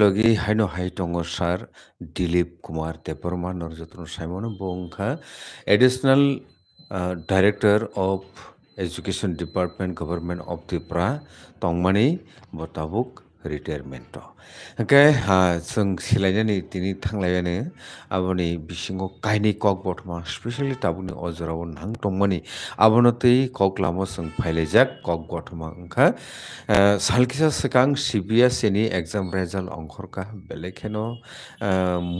লগে হাইনো হাই টঙ্গ স্যার দিলীপ কুমার দেববর্মা নরযত্ন সাইমন বংখা additional director of education department government of Tripura টংমানি বতাবুক रिटायारमेन्ट ओके जों सिलायनानै दिनै थांलायानो आबनि बिसिङाव काहिनि कक बर्थमा स्पेसियेलि ताबुनि अजराव नां दंमनि आबनतै कक लामो जों फाइलायजाक कक बर्थमा ओंखा सालखिसा सिगां सिबिएसएनि एग्जाम रिजाल्ट अंखरखा बेलेखेनो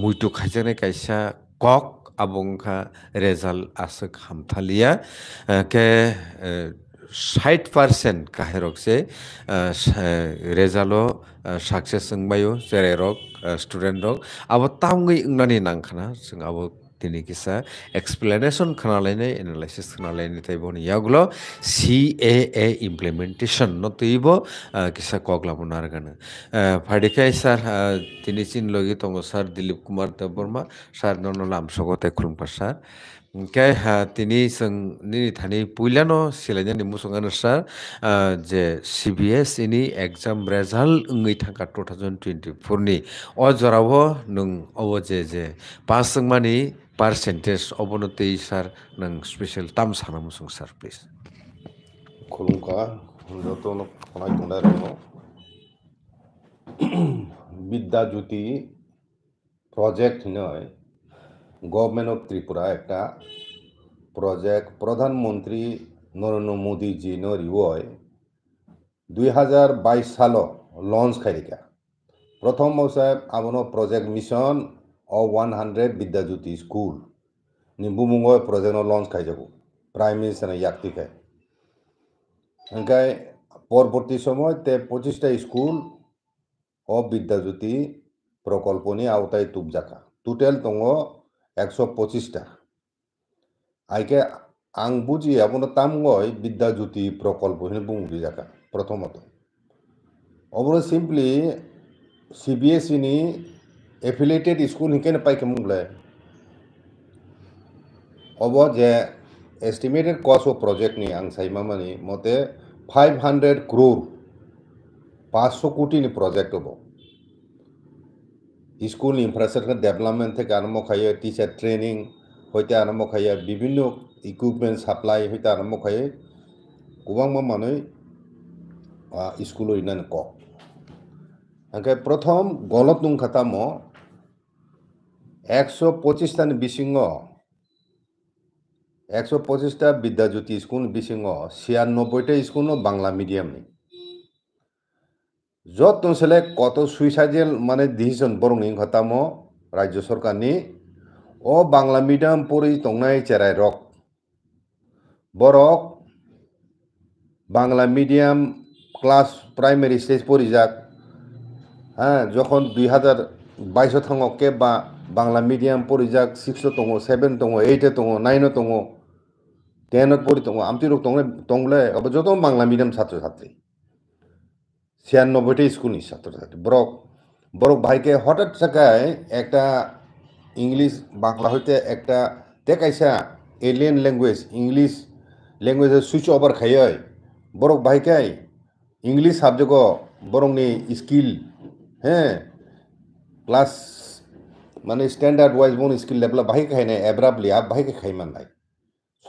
मुइतु खायजानाय कायसा कक आबंखा रिजाल्ट आसो हामथालिया के ষাট पार्सेन्ट काहेरक से रेजालो साक्सेस जोंबायो जेरै रक स्टुडेन्ट रक आबो तामगै इंनानि नांखाना जों आबो তিনি কিসা এক্সপ্লেনেশন খানালাইনে এনালাইসিস খানালাইনে তাইব ইয়াগুলো সি এ এ ইমপ্লিমেন্টেশন নতইব কিসা কগলাবন আরগান ফাডিকাই স্যার তিনি চিন লগি তঙ্গ sir Dilip Kumar Debbarma sir নন লামসগতে খুলুমপা sir Kaya ha, tini sang nini thani puila no sila jani musong anasar je CBS ini exam result ngi thangka 2024 ni o jorabo nung obo je je pass sang mani percentage obo no tei sar nang special tam sana musong sar please. Kulung ka, hundo to no kanai tunda rano. Bidya Jyoti project noy government of Tripura একটা project প্রধানমন্ত্রী নরেন্দ্র মোদীজিন রিওয় দুই হাজার বাইশ সাল launch খাইকা প্রথম সাহেব আমন project mission অ ওয়ান হান্ড্রেড বিদ্যাজ্যোতি স্কুল নিম্বুমুঙ্গয় প্রজেক্ট লঞ্চ খাই যাব প্রাইম মিনিষ্টার ইয়াক্তি খাই এনকায় পরবর্তী সময় তে পঁচিশটা স্কুল অ বিদ্যাজ্যোতি প্রকল্প নিয়ে আওতায় তুপ জাকা টোটেল দङ একশো পঁচিশটা আইকে আং বুঝি আপন তামগয় বিদ্যাজ্যোতি প্রকল্প হিনে বুঝি দেখা প্রথমত অবরে সিম্পলি সিবিএসই নি এফিলিয়েটেড স্কুল হিকে হিকেন পাইকে মুগলে অব যে এস্টিমেটেড কস্ট ও প্রজেক্ট নি আং সাইমা মানে মতে ফাইভ হান্ড্রেড ক্রোর পাঁচশো কোটি নি প্রজেক্ট হব স্কুল ইনফ্রাস্ট্রাকচার ডেভেলপমেন্ট থেকে আরম্ভ খাইয়ে টিচার ট্রেনিং হইতে আরম্ভ খাইয়ে বিভিন্ন ইকুইপমেন্ট সাপ্লাই হইতে আরম্ভ খাইয়ে গোবাং মানুষ স্কুল ইনান কক হাঁকে প্রথম গলত নুং ম একশো পঁচিশটা বিসিং একশো পঁচিশটা বিদ্যাজ্যোতি স্কুল বিসিং ছিয়ানব্বইটা স্কুল বাংলা মিডিয়াম নেই যত নসলে কত সুইসাইডেল মানে ডিসিশন বরংনি হতামো রাজ্য সরকারনি ও বাংলা মিডিয়াম পড়ি তংনাই চেরাই রক বরক Bangla medium class primary stage পড়ি যাক হ্যাঁ যখন দুই হাজার থাঙ কে বা বাংলা মিডিয়াম পড়ি যাক সিক্সও দङ সেভেন দङ এইটে দङ নাইনও দङ টেনও পড়ি দङ আমি তংলে তংলে যত বাংলা মিডিয়াম ছাত্র ছাত্রী ছিয়ানব্বইটা স্কুলই ছাত্রছাত্রী বড় বড় ভাইকে হঠাৎ থাকায় একটা ইংলিশ বাংলা হইতে একটা দেখাইছা এলিয়ান ল্যাঙ্গুয়েজ ইংলিশ ল্যাঙ্গুয়েজের সুইচ ওভার খাইয় বড় ভাইকাই ইংলিশ সাবজেক্ট বরংনি স্কিল হ্যাঁ ক্লাস মানে স্ট্যান্ডার্ড ওয়াইজ বোন স্কিল লেভেল ভাই খাই নাই এব্রাবলি আপ ভাইকে খাই মান নাই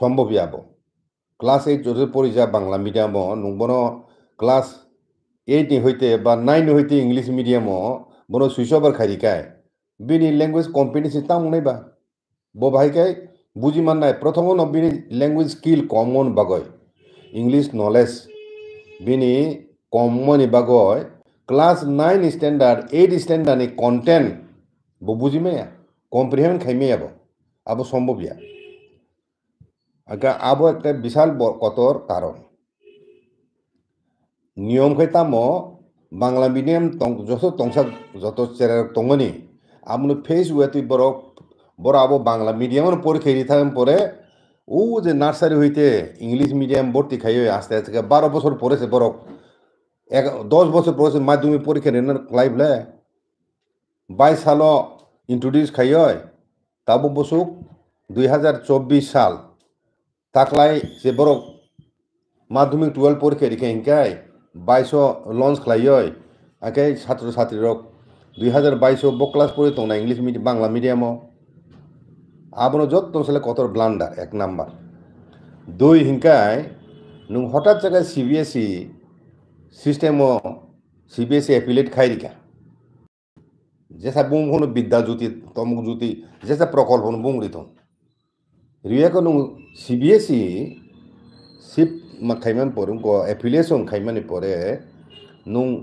সম্ভবই আব ক্লাস এইট যদি পড়ি যা বাংলা মিডিয়াম নংবন ক্লাস এইট হইতে বা নাইন হইতে ইংলিশ মিডিয়ামও বনো সুইচ ওভার খারিকায় বিনি ল্যাঙ্গুয়েজ কম্পিটিশন তাম নাইবা বো ভাইকাই বুঝি মান নাই প্রথম বিনি ল্যাঙ্গুয়েজ স্কিল কমন বাগয় ইংলিশ নলেজ বিনি কমন বাগয় ক্লাস নাইন স্ট্যান্ডার্ড এইট স্ট্যান্ডার্ডনি কন্টেন্ট বো বুঝি মেয়া কম্প্রিহেন খাইমে যাব আবো সম্ভব ইয়া আবো একটা বিশাল কতর কারণ নিয়ম খৈ তামো বাংলা মিডিয়াম যত টংসা যত চেরার তঙ্গনি আপনি ফেস ওয়েতি বড় বড় আবো বাংলা মিডিয়ামের পরীক্ষা দিয়ে পরে ও যে নার্সারি হইতে ইংলিশ মিডিয়াম ভর্তি খাই আস্তে আস্তে বারো বছর পড়েছে বড় এক দশ বছর পড়েছে মাধ্যমিক পরীক্ষা নেন লে বাইশ সালও ইন্ট্রোডিউস খাই তাবো বসুক দুই হাজার চব্বিশ সাল তাকলাই সে বড় মাধ্যমিক টুয়েলভ পরীক্ষা রেখে ইনকায় बाइस লঞ্চ खालायो आंखे सात्र सात्री रक दुई हाजार बाइस बो क्लास पढ़े तो ना इंग्लिश मीडियम बांग्ला मीडियम যত সালে কতর ব্লান্ডার এক নাম্বার দুই হিংকায় নুং হঠাৎ জায়গায় সিবিএসই e সিস্টেমও সিবিএসই e খাই খাইরিকা যেসা বুম হন বিদ্যা জ্যোতি তমুক জ্যোতি যেসা প্রকল্প হন বুম রিত রিয়াকে নুং সিবিএসই e সিপ ma khaiman porung ko affiliation khaiman ni pore nung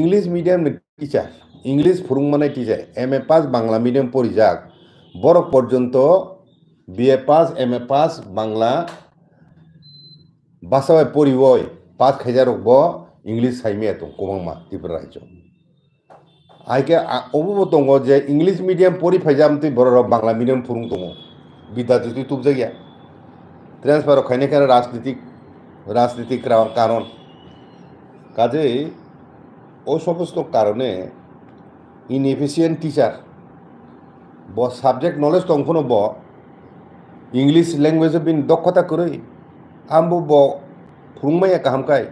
english medium ni teacher English ফুরুং মানে teacher M A pass Bangla medium পড়ি যাক বড় পর্যন্ত BA pass M A pass Bangla বাসায় পড়িবই পাঁচ হাজার ব ইংলিশ সাইমে এত কমাংমা ত্রিপুরা রাজ্য আইকে অবুব দङ যে ইংলিশ মিডিয়াম পড়ি ফাইজাম তুই বড় বাংলা মিডিয়াম ফুরুং দङ বিদ্যাতে তুই তুব জায়গা ট্রান্সফার খাইনে রাজনীতিক রাজনীতিক কারণ কাজেই ওই সমস্ত কারণে ইনএফিসিয়েন্ট টিচার ব সাবজেক্ট নলেজ তখনও ব ইংলিশ ল্যাঙ্গুয়েজে বিন দক্ষতা করে আমবো ব ফুংমাইয়া কাহামকাই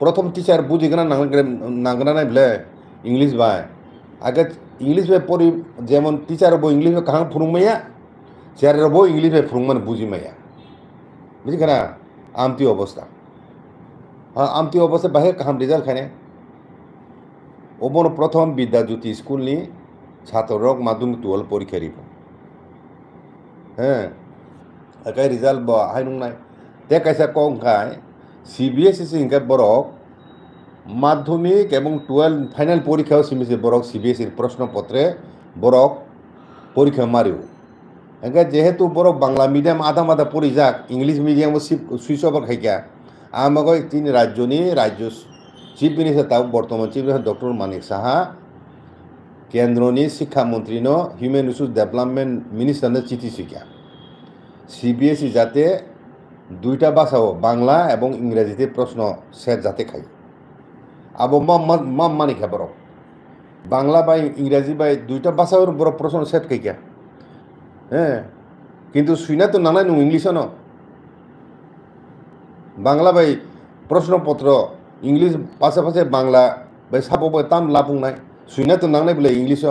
প্রথম টিচার বুঝিগনা নাগনা নাই বলে ইংলিশ বায় আগে ইংলিশ বে পরি যেমন টিচার বো ইংলিশ কাহাম ফুরুমাইয়া চেয়ারের বো ইংলিশ বে ফুরুমান বুঝিমাইয়া বুঝি না আমতি অবস্থা হ্যাঁ, আমতি অবস্থা বাহে কাহাম রিজাল্ট খানে ওবন প্রথম বিদ্যাজ্যোতি স্কুল নি ছাত্রক মাধ্যমিক টুয়েলভ পরীক্ষা দিব হ্যাঁ একাই রিজাল্ট বা হাই নাই তে কাইসা কংখায় সিবিএসসি e ইনকা বরক মাধ্যমিক এবং টুয়েলভ ফাইনাল পরীক্ষাও সিমিসি বরক সিবিএসসির e প্রশ্নপত্রে বরক পরীক্ষা মারিও এঁকে যেহেতু বড় বাংলা মিডিয়াম আধা মাধা পড়ি যাক ইংলিশ মিডিয়াম সুইচ অফ খাইকা আমাকে তিনি রাজ্যনি রাজ্য চিফ মিনিষ্টার তাও বর্তমান chief minister doctor Manik Saha কেন্দ্রনি শিক্ষামন্ত্রী হিউম্যান রিসোর্স ডেভেলপমেন্ট মিনিষ্টার চিঠি শিখা সিবিএসই যাতে দুইটা ভাষাও বাংলা এবং ইংরেজিতে প্রশ্ন সেট যাতে খাই আবো মাম মানি খাবার বাংলা বা ইংরেজি বা দুইটা ভাষাও বড় প্রশ্ন সেট খাইকা হ্যাঁ কিন্তু শুইনা তো নানা নু ইংলিশ ন বাংলা ভাই প্রশ্নপত্র ইংলিশ পাশে পাশে বাংলা বাই সাপ তাম লাভ নাই শুনে তো নাংনাই বলে ইংলিশ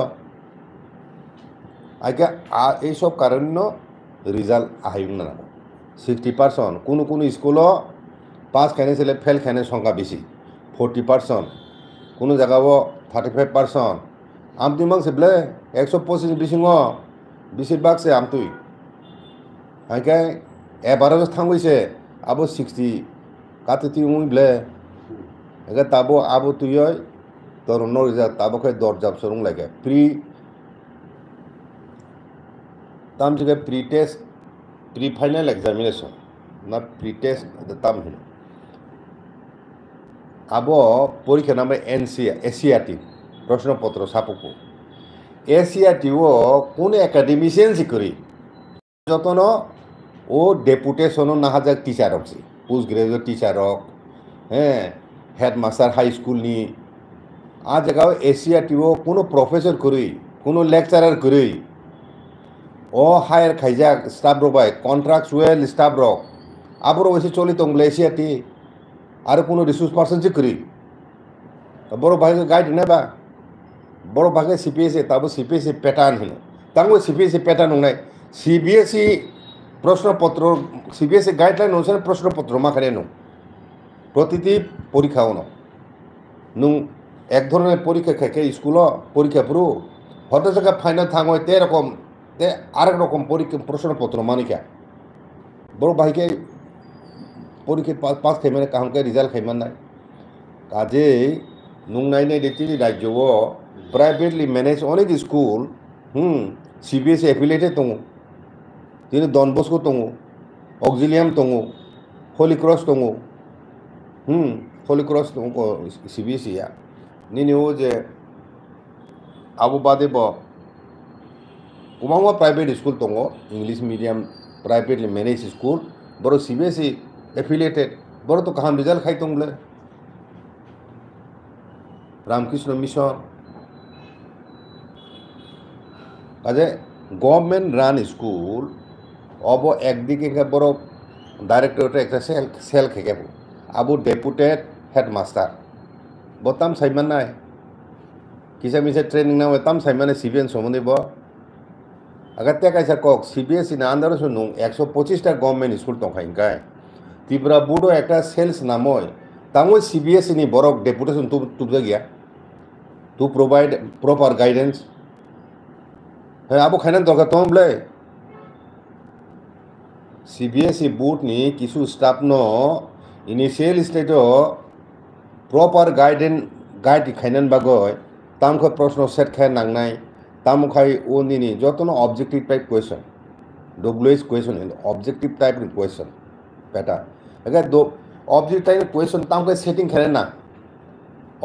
আগে এইসব কারণ রিজাল্ট আহিব না সিক্সটি পার্সেন্ট কোনো কোনো স্কুল পাস খাইনে ছেলে ফেল খাইনে সংখ্যা বেশি ফোর্টি পার্সেন্ট কোনো জায়গাও থার্টি ফাইভ পার্সেন্ট আমি মানুষ বলে একশো পঁচিশ বিশিঙ बेसेबांसो आमतुय हांकां एबाराचो थांबयशें आबो सिक्स्टी कात ती उंयले हांकां ताबो आबो तुयय तरुण जाता ताबो खंय दोरजाप सोरूंक लागे प्री तामचे खंय pre test pre final examination ना प्री टेस्ट ताम আবো পরীক্ষা নামে এনসিআর এসিআরটি প্রশ্নপত্র সাপকু এসিআরটিও কোন একাডেমিশিয়ান করি যতন ও ডেপুটেশনও না হাজার টিচার হক পোস্ট গ্রাজুয়েট টিচার হোক হ্যাঁ হেডমাস্টার হাই স্কুল নি আজ জায়গাও এসিআরটিও কোনো প্রফেসর করি কোনো লেকচারার করি ও হায়ার খাইজাক স্টাফ রবাই কন্ট্রাক্টুয়েল স্টাফ রক আবার চলি চলিত এসিআরটি আর কোনো রিসোর্স পার্সন করি বড় ভাই গাইড নেবা বড় ভাগে ಸಿ ಪಿ ಎಸ್ প্যাটার্ন হলো তাঙ্গ ಪಿ প্যাটার্ন ಸಿ ಪ್ಯಾಟರ್ನ್ প্রশ্নপত্র সিবিএসই গাইডলাইন অনুসারে প্রশ্নপত্র মাখানে নু প্রতিটি পরীক্ষা অন নু এক ধরনের পরীক্ষা খেকে স্কুল পরীক্ষা পুরো হত জায়গা ফাইনাল থাঙয় তে রকম তে আরেক রকম পরীক্ষা প্রশ্নপত্র মানিকা বড় ভাইকে পরীক্ষা পাস খাইমানে কাহকে রিজাল্ট খাইমান নাই কাজে নুং নাই নাই দেখি রাজ্যও privately मेनेज अनेक school C B S affiliated दङ दिनै डन बस्को दङ अक्जिलियाम दङ हलिक्रस क्रस दङ हलि क्रस एस इया नैनियाव जे आबो बादेब गोबां प्राइभेट स्कूल दङ English medium privately manage school बरो C B S E affiliated बरो तो कहान रिजाल खाई दंले रामकृष्ण मिशन কাজে গভর্নমেন্ট রান স্কুল অব একদিকে বড় ডাইরেক্টরেট একটা সেল সেল খেকে আবু ডেপুটেড হেডমাস্টার বতাম সাইমান নাই কিসা মিসে ট্রেনিং নাও এতাম সাইমানে সিবিএন সম্বন্ধে বগাতে আগতে কক সিবিএসই না আন্দার শুনু একশো পঁচিশটা গভর্নমেন্ট স্কুল টংখাইনকাই ত্রিপুরা বুডো একটা সেলস নাময় তামো সিবিএসই নি বরক ডেপুটেশন তুব তুবজা গিয়া টু প্রোভাইড প্রপার গাইডেন্স अब खाने दरकार तुम बोले सीबीएसई बोर्ड ने किसु स्टाफन इनिशियल स्टेट प्रपार गाइडें गाइड खाने बगर तमुख प्रश्न सेट खाए नांगना तमुखाई ओनी जतन objective type question W H question objective type question pattern अगर टाइप क्वेश्चन तमुख सेटिंग खेले ना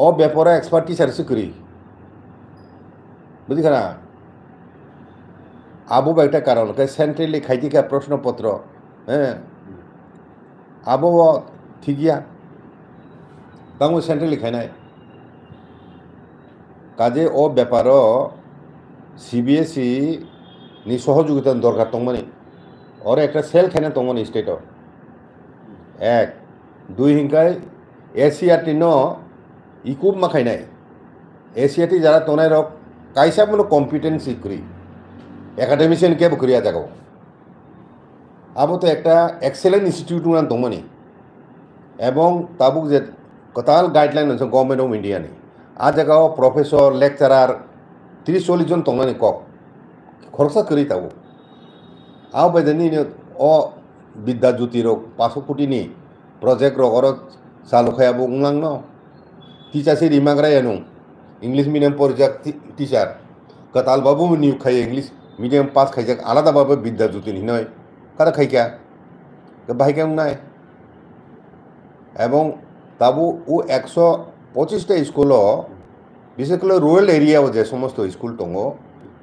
और बेपरा एक्सपर्टी सर से बुझी खाना આબુ একটা কারণ કે સેન્ટ્રલી ખાઈ ગયા પ્રશ્નપત્ર હે આબો થઈ ગયા ତାଙ୍କୁ ସେଣ୍ଟ୍ରି ଲେଖାଏ ନାହିଁ କାଜେ ଓ ବେପାର সি বি নি সহযোগিতা দরকার তোমার ওর একটা সেল খেয়ে তোমার স্টেট এক দুই হিংকায় এসিআরটি ন ইকুব মাখাই নাই এসিআরটি যারা তোনায় রক বলো কম্পিটেন্সি করি એકેડેમિશિયન કેબ કર્યા હતા કહો આબો તો একটা এক্সেলেন্ট ইনস্টিটিউটનું નામ ધોમની এবং তাবুক যে কতাল গাইডলাইন আছে গভর্নমেন্ট অফ ইন্ডিয়ানি আ জায়গা প্রফেসর লেকচারার তিরিশ চল্লিশ জন তোমানি কক খরচা করি তাবো আও বেদানি অ বিদ্যা জ্যোতি রোগ পাঁচশো কোটি নি প্রজেক্ট রগর চালু খাইয়াবো উংলাং ন টিচারসের ইমাগ্রাই এনু ইংলিশ মিডিয়াম পর্যায় টিচার কতাল বাবু নিয়োগ খাই ইংলিশ মিডিয়াম পাস খাইছে আলাদাভাবে বিদ্যা যতীন হিনয় কারা খাইকা ভাইকাং নাই এবং তাবু ও একশো পঁচিশটা স্কুল বিশেষ করে রুরাল এরিয়া যে সমস্ত স্কুল দङ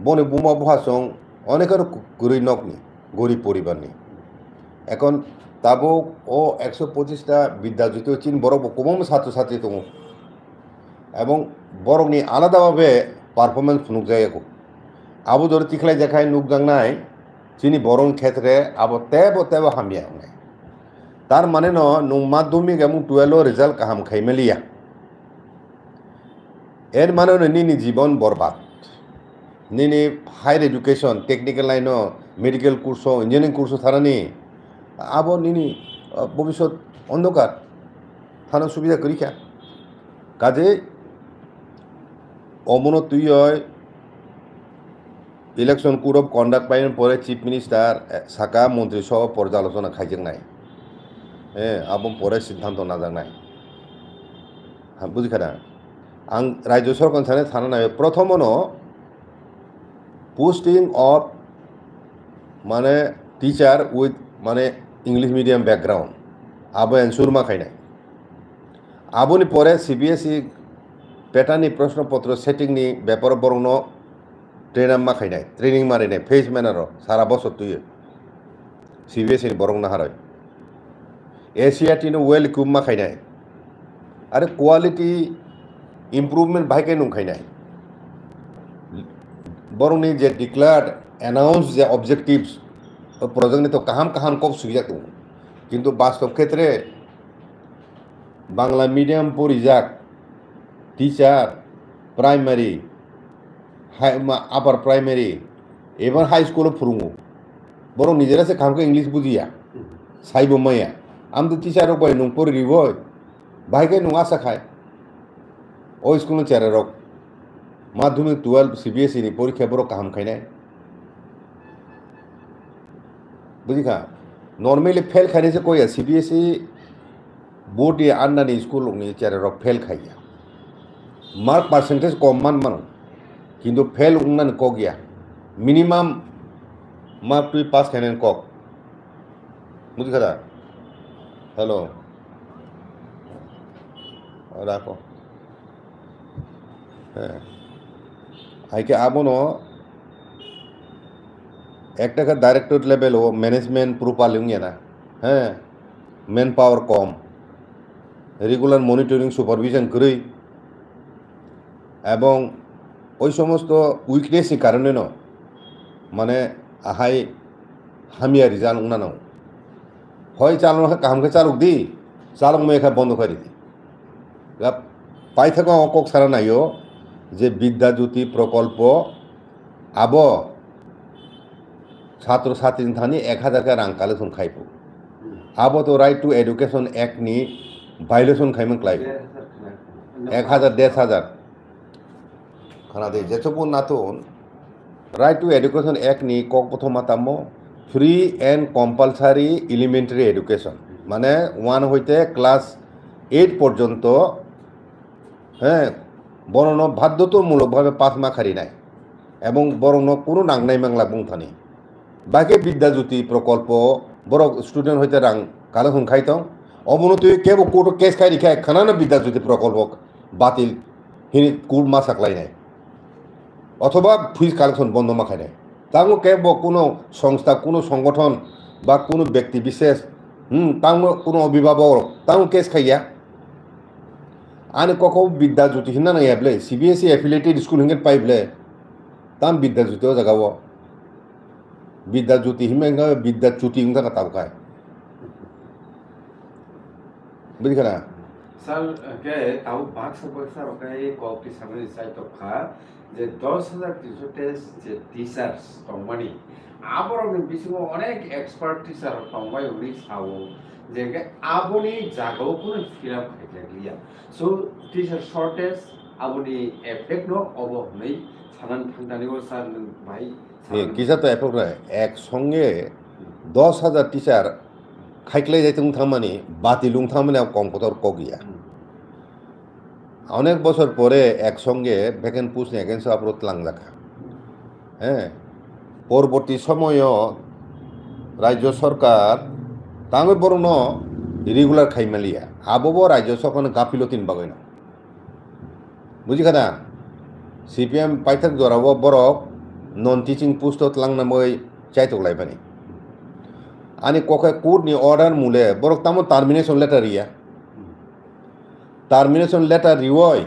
বনে বুমা বহাসং অনেকের গরিব নকনি গরিব পরিবার নি এখন তাবু ও একশো পঁচিশটা বিদ্যা যতীয় চীন বরফ কম ছাত্রছাত্রী দङ এবং বরংনি আলাদাভাবে পারফরমেন্স ফুনুক যায় আবু 아버지로 띠클라이 제카이 눅장나이 চিনি বরং ক্ষেত্রে আবার তেব তেব হামিয়া নাই তার মানে ন নু মাধ্যমিক এবং টুয়েলভ রেজাল্ট কাহাম খাইমেলিয়া এর মানে নিনি জীবন বরবাদ নিনি higher education technical line medical course engineering course থারানি আবার নিনি ভবিষ্যৎ অন্ধকার থানা সুবিধা করিখা কাজে অমন তুই হয় इलेक्सन कोड अफ कन्डाक्ट पाइन परे चिफ मिनिस्टार साका मन्त्रिसभा पर्यालोचना खाइजेंनाय ए आबं परे सिद्धान्त नाजानाय बुजिखादों आं राज्य सरकारनि सानो सानो नाय प्रथमनो पोस्टिं अफ माने टिचार उइथ माने इंलिश मिडियाम बैकग्राउंड আবো অ্যান্সার মাখাই নাই আবনি পরে সিবিএসই প্যাটার্নি প্রশ্নপত্র সেটিংনি ব্যাপার বরং ट्रेना मा खायनाय ट्रेनिं मारिनाय फेस मेनार' सारा बसर तुयो सि बि एस नि बरं नाहारय एसियाटिनो वेल कुम मा खायनाय आरो क्वालिटि इम्प्रुभमेन्ट बाहायखाय नंखायनाय बरंनि जे डिक्लार्ड অ্যানাউন্স যে অবজেক্টিভস ও প্রজেক্ট নিতে কাহাম কাহাম কম সুবিধা তো কিন্তু বাস্তব ক্ষেত্রে বাংলা মিডিয়াম পরিযাক টিচার প্রাইমারি आपार प्राइमरि एवं हाई स्कूल स्कुलाव फोरोङो बरं निजेरासो खामखौ इंग्लिश बुजिया साइबो मैया आम तो टीचर रोक भाई नोंग पोरी रिवोय भाई के नोंग आशा खाए ओ स्कूल में चेहरा रोक माध्यमिक twelve C B S C परीक्षा बड़ो काम खाने बुझी खा नॉर्मली फेल खाने से कोई C B S C board या अन्ना स्कूल फेल खाइया मार्क पार्सेंटेज कम मान मानो কিন্তু ফেল উন্নয়ন কক গিয়া মিনিমাম মার্ক তুই পাস કેન কক বুঝলি দাদা হ্যালো রাখো হ্যাঁ আইকে এক টাকা ডাইরেক্টর লেভেল ও ম্যানেজমেন্ট প্রোপাল না হ্যাঁ ম্যান পাওয়ার কম রেগুলার মনিটরিং সুপারভিশন করি এবং ওই সমস্ত উইকনেসের কারণে ন মানে আহাই হামিয়া রিজাল উনান নাও হয় চালন কামকে চালুক দি চালুক মেয়ে বন্ধ করে দি পাই থাকা অকক সারা নাইও যে বিদ্যা জ্যোতি প্রকল্প আব ছাত্র ছাত্রী থানি এক হাজার কে রাং কালেকশন খাইব আব তো রাইট টু এডুকেশন এক নি বাইলেশন খাইম ক্লাইব এক হাজার দেড় হাজার খানাদে 제초본 나톤 রাইট টু এডুকেশন এক নি কক প্রথম matamo free and compulsory elementary education মানে ওয়ান হইতে ক্লাস এইট পর্যন্ত হ্যাঁ বরণ বাধ্যতামূলকভাবে পাঁচ মাখারি নাই এবং বরণ কোনো নাংনাই মাংলা বুংথানি বাকি বিদ্যাজ্যোতি প্রকল্প বড় স্টুডেন্ট হইতে রাং কালে তো অবনতি কেব কোটো কেস খাই খানা একখানা বিদ্যাজ্যোতি প্রকল্প বাতিল হিনি কুড় মাছ আকলাই নাই অথবা ফিজ কালেকশন বন্ধ মাখায় নেয় তাঙ্গো কেব কোনো সংস্থা কোনো সংগঠন বা কোনো ব্যক্তি বিশেষ হুম কোনো অভিভাবক তাঙ্গো কেস খাইয়া আনে কক বিদ্যা জ্যোতি হিনা নাই বলে C B S E affiliated school হিঙ্গেন পাই বলে তাম বিদ্যা জ্যোতিও জাগাব বিদ্যা জ্যোতি হিমে বিদ্যা চ্যুতি হিং থাকা তাও খায় বুঝলি না স্যার কে তাও পাক সব স্যার ওকে সামনে সাইট অফ খা যে দশ হাজার তিনশো যে টিচার্স কোম্পানি আপনার বিশ্ব অনেক এক্সপার্ট টিচার কোম্পানি উনি চাব যে আপনি জাগাও কোনো ফিল আপ হয়ে খাইলিয়া সো টিচার শর্টেজ আপনি এফেক্ট ন অব হই সাধারণ থাকতানিও স্যার ভাই কিসা তো এফেক্ট নয় একসঙ্গে দশ হাজার টিচার খাইকলাই যাইতে থামানি বাতিলুং থামানি কম কথা ক অনেক বছর পরে একসঙ্গে ভ্যাকেন পুষনি এগেন্স লাং লাংলাখা হ্যাঁ পরবর্তী সময়ও রাজ্য সরকার তাঙ্গে বরণ রেগুলার খাইমালিয়া আবব রাজ্য সরকার গাফিলতিন বাগৈ না বুঝি খাদা সিপিএম পি এম পাইথাক জরাব বরক নন টিচিং পুস্টত লাংনামৈ চাইতক লাইবানি আনি কখে নি অর্ডার মূলে বরক তামো টার্মিনেশন লেটার ইয়া টার্মিনেশন লেটার রিওয়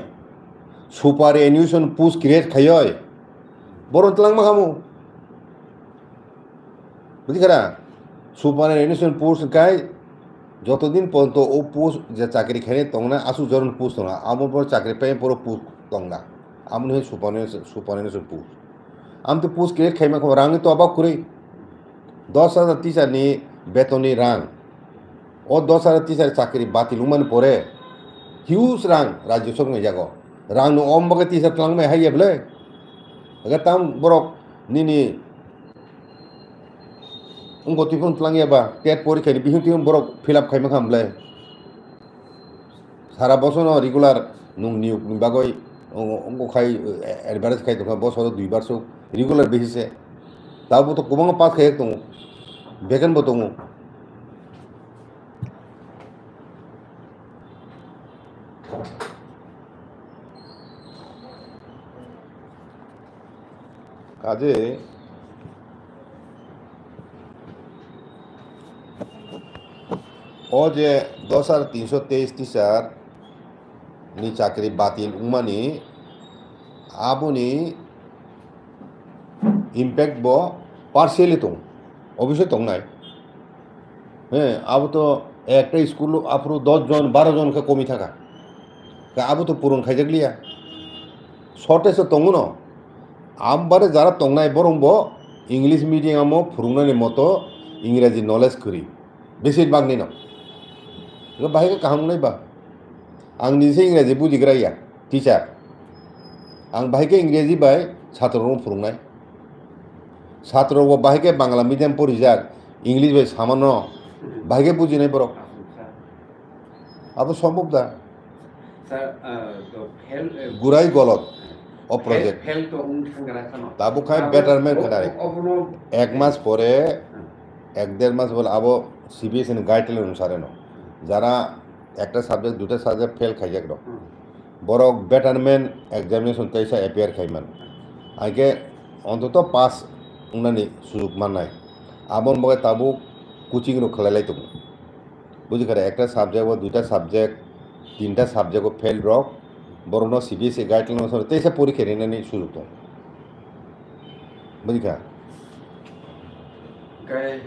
সুপার এনিউশন পুস ক্রিয়েট খাইয় বরং তেলাং মাখামু বুঝি খারা সুপার এনিউশন পুস কাই যতদিন পর্যন্ত ও পুস যে চাকরি খেয়ে তংনা আসু জরন পুস তংনা আমার পর চাকরি পাই পুরো পুস তংনা আমি হয়ে সুপার সুপার এনিউশন পুস আমি তো পুস ক্রিয়েট খাই মাখাম রাঙে তো অবাক করে দশ হাজার তিস আর নিয়ে বেতনে রাং ও দশ হাজার তিস আর চাকরি বাতিল উমান পরে hiu serang raja song ngai jago rang nu om bagati sa tlang mai hayab le aga tam borok nini ungo tifun tlang ya ba tet pori khai bihun tifun borok filap khai ma kham le সারা বছর regular নুং নিয়োগ নিবাগই অঙ্গ খাই অ্যাডভারেজ খাই তখন বছর দুইবার সব regular বেসিসে তাও তো কমাং পাস খাই তো বেকেনবো দো কাজে ও যে দশ আর তিনশো তেইশ তিসার নি চাকরি বাতিল উমানি আপনি ইম্প্যাক্ট ব পার্সিয়ালি তো অবশ্যই তো নাই হ্যাঁ আব তো একটা স্কুল আপরো দশজন বারো জনকে কমি থাকা আবু তো পূরণ খাই শর্টেজ তো তঙ্গু না আমবারে যারা টংনাই বরং ইংলিশ মিডিয়ামও ফুরুংনানি মতো ইংরাজি নলেজ করি বেশিরভাগ নিন কাহাম নাই বা আং নিজে ইংরাজি বুঝিগ্রা ইয়া টিচার আং বাহিকে ইংরাজি বাই ছাত্র ফুরুংনাই ছাত্র বাইকে বাংলা মিডিয়াম পড়ি যাক ইংলিশ বাই সামান্য বাইকে বুঝি নাই বড় আবার সম্ভব দা গুড়াই গলত ઓ પ્રોજેક્ટ ફેલ તો હું કરાખનો તાબુ કાય બેટર મેર કરાય એક মাস পরে এক দেড় মাস বলে আবো সিবিএস এর গাইডলাইন অনুসারে নো যারা একটা সাবজেক্ট দুটা সাবজেক্ট ফেল খাই যাক বড় ব্যাটারম্যান এক্সামিনেশন তেইশা এপিয়ার খাইমান আগে অন্তত পাস উনানি সুযোগ মানায় আবন বগে তাবু কোচিং রো খেলালাই তুমি বুঝি করে একটা সাবজেক্ট বা দুইটা সাবজেক্ট তিনটা সাবজেক্ট ফেল রক बर'ना C B S E guideline अनुसार त्याच्या पोरी खेळण्याने सुरू होतो म्हणजे का काय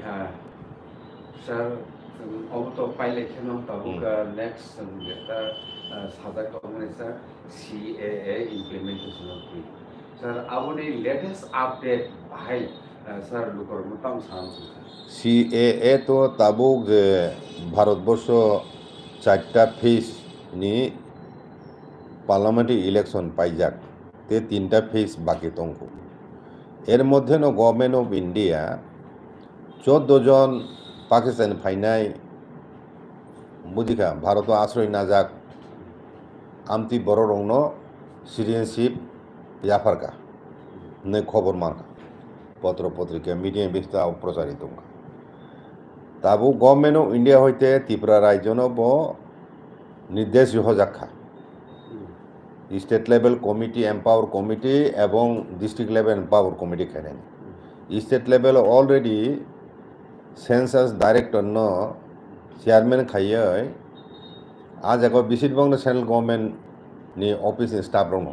सर अब तो पहिले खेलौँ त उका नेक्स्ट यता सादा कम्पनी छ CAA implementation of bill sir अब नि लेटेस्ट अपडेट भाइ सर लुकर मुताम साहब সিএএ তো তাবুক ভারতবর্ষ চারটা ফিস নিয়ে ইলেকশন পাই যাক তে তিনটা ফেস বাকি તંકુ এর মধ্যে ন গভর্নমেন্ট অফ ইন্ডিয়া চোদ্দ জন পাকিস্তান ফাইনাই বুঝিখা ভারত আশ্রয় না যাক আমতি বড় রংন সিটিজেনশিপ ইয়াফারকা নে খবর মারকা পত্র পত্রিকা মিডিয়া বিস্তার প্রচারিত তাবু গভর্নমেন্ট অফ ইন্ডিয়া হইতে ত্রিপুরা রাজ্যন ব নির্দেশ হজাক্ষা state level committee empower committee এবং ডিস্ট্রিক্ট লেভেল এম্পাওয়ার কমিটি খেলে state level already census director ন চেয়ারম্যান খাইয়ে আজ এক বিশিদবঙ্গ সেন্ট্রাল নি অফিস স্টাফ রঙ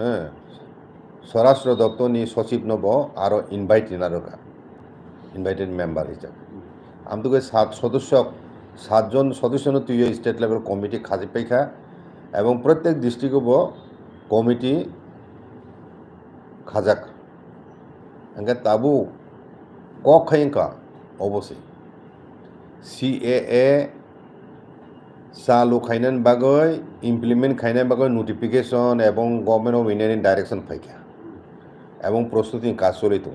হ্যাঁ স্বরাষ্ট্র দপ্তর নি সচিব নব আর ইনভাইট নিনারকা ইনভাইটেড মেম্বার হিসাবে আমি সাত সদস্য সাতজন সদস্য তুই স্টেট লেভেল কমিটি খাজি পাইখা ଏବଂ ପ୍ରତ୍ୟେକ ଡିଷ୍ଟ୍ରିକ୍ଟ କମିଟି ଖାଜାକ ଏங்கே ତାବୁ କଖେଙ୍କା অবশ্যই সি এ এ চালু খাইনেন বাগৈ ইমপ্লিমেন্ট খাইনেন বাগৈ নোটিফিকেশন এবং গভর্নমেন্ট অফ ইন্ডিয়ান ডাইরেকশন ফাইকা এবং প্রস্তুতি কাজ চলিত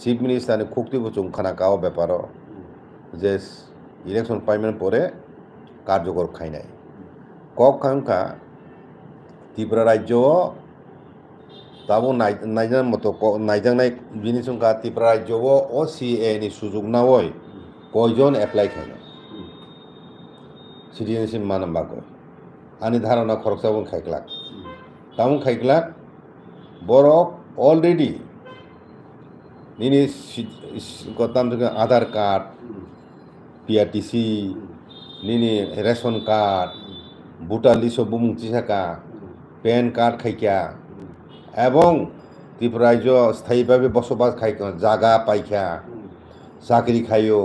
চিফ মিনিষ্টার খুক্তি চুমখানা কাও ব্যাপার যে ইলেকশন পাইমেন্ট পরে কার্যকর খাইনায় কক্ষাঙ্কা ত্রিপুরা রাজ্য তাবো নাইজার মতো নাইজাংনাই জিনিস ত্রিপুরা রাজ্য ও সি এ নি সুযোগ না কয়জন এপ্লাই খাই সিটিজেনশিপ মানাম বাকে আনি ধারণা খরচাবো খাইকলাক তামুং খাইকলাক বরক অলরেডি নিনি আধার কার্ড পিআরটিসি নিনি রেশন কার্ড বুটালি সবু মুক্তি শাখা প্যান কার্ড খাইকা এবং ত্রিপুরা রাজ্য স্থায়ীভাবে বসবাস খাই জাগা পাইখা চাকরি খাইও